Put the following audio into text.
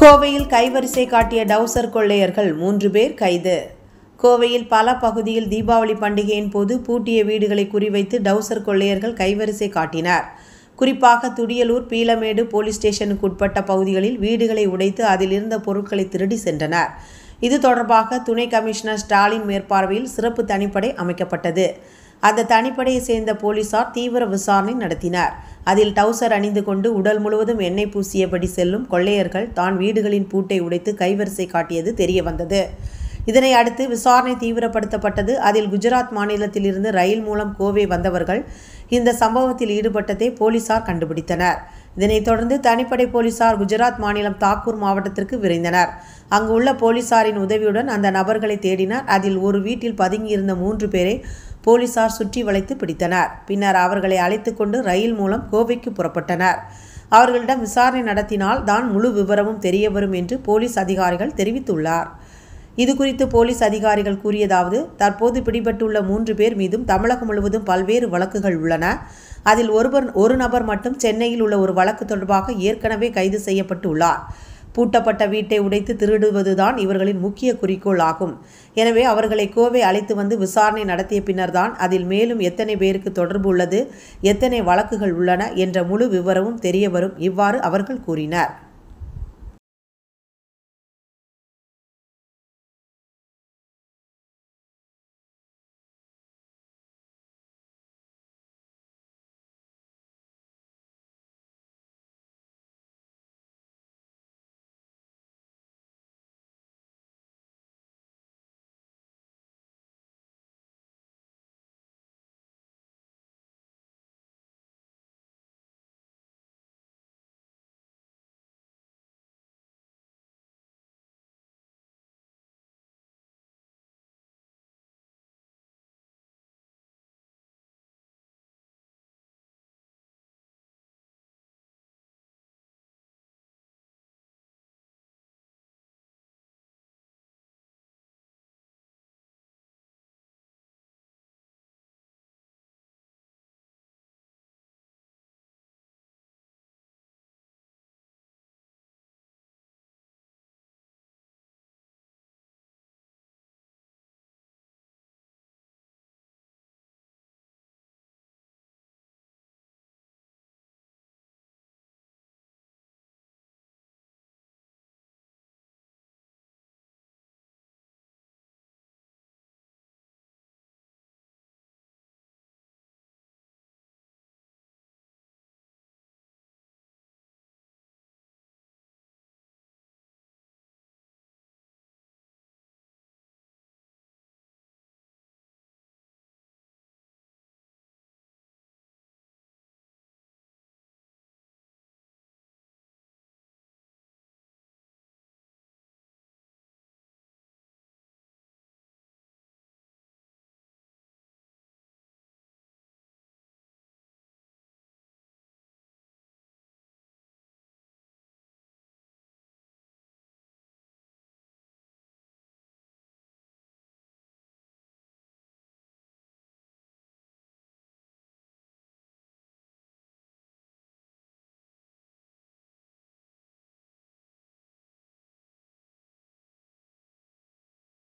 கோவையில் கைவரிசை காட்டிய டவுசர் கொள்ளையர்கள் மூன்று பேர் கைது கோவையில் பல பகுதியில் தீபாவளி பண்டிகையின் போது பூட்டிய வீடுகளை குறிவைத்து டவுசர் கொள்ளையர்கள் கைவரிசை காட்டினர் குறிப்பாக துடியலூர் பீலமேடு போலீஸ் ஸ்டேஷனுக்கு உட்பட்ட பகுதிகளில் வீடுகளை உடைத்து அதிலிருந்த பொருட்களை திருடி சென்றனர் இது தொடர்பாக துணை கமிஷனர் ஸ்டாலின் மேற்பார்வையில் சிறப்பு தனிப்படை அமைக்கப்பட்டது அந்த தனிப்படையை சேர்ந்த போலீசார் தீவிர விசாரணை நடத்தினர் அதில் டவுசர் அணிந்து கொண்டு உடல் முழுவதும் எண்ணெய் பூசியபடி செல்லும் கொள்ளையர்கள் தான் வீடுகளின் பூட்டை உடைத்து கைவரிசை காட்டியது தெரிய வந்தது இதனை அடுத்து விசாரணை தீவிரப்படுத்தப்பட்டது அதில் குஜராத் மாநிலத்திலிருந்து ரயில் மூலம் கோவை வந்தவர்கள் இந்த சம்பவத்தில் ஈடுபட்டதை போலீசார் கண்டுபிடித்தனர் இதனைத் தொடர்ந்து தனிப்படை போலீசார் குஜராத் மாநிலம் தாக்கூர் மாவட்டத்திற்கு விரைந்தனர் அங்கு உள்ள போலீசாரின் உதவியுடன் அந்த நபர்களை தேடினார் அதில் ஒரு வீட்டில் பதுங்கியிருந்த மூன்று பேரை போலீசார் சுற்றி வளைத்து பிடித்தனர் பின்னர் அவர்களை அழைத்து கொண்டு ரயில் மூலம் கோவைக்கு புறப்பட்டனர் அவர்களிடம் விசாரணை நடத்தினால் தான் முழு விவரமும் தெரியவரும் என்று போலீஸ் அதிகாரிகள் தெரிவித்துள்ளார் இது குறித்து போலீஸ் அதிகாரிகள் கூறியதாவது தற்போது பிடிபட்டுள்ள மூன்று பேர் மீதும் தமிழகம் முழுவதும் பல்வேறு வழக்குகள் உள்ளன அதில் ஒருவர் ஒரு நபர் மட்டும் சென்னையில் உள்ள ஒரு வழக்கு தொடர்பாக ஏற்கனவே கைது செய்யப்பட்டுள்ளார் பூட்டப்பட்ட வீட்டை உடைத்து திருடுவதுதான் இவர்களின் முக்கிய குறிக்கோள் ஆகும் எனவே அவர்களை கோவை அழைத்து வந்து விசாரணை நடத்திய பின்னர்தான் அதில் மேலும் எத்தனை பேருக்கு தொடர்பு உள்ளது எத்தனை வழக்குகள் உள்ளன என்ற முழு விவரமும் தெரியவரும் இவ்வாறு அவர்கள் கூறினர்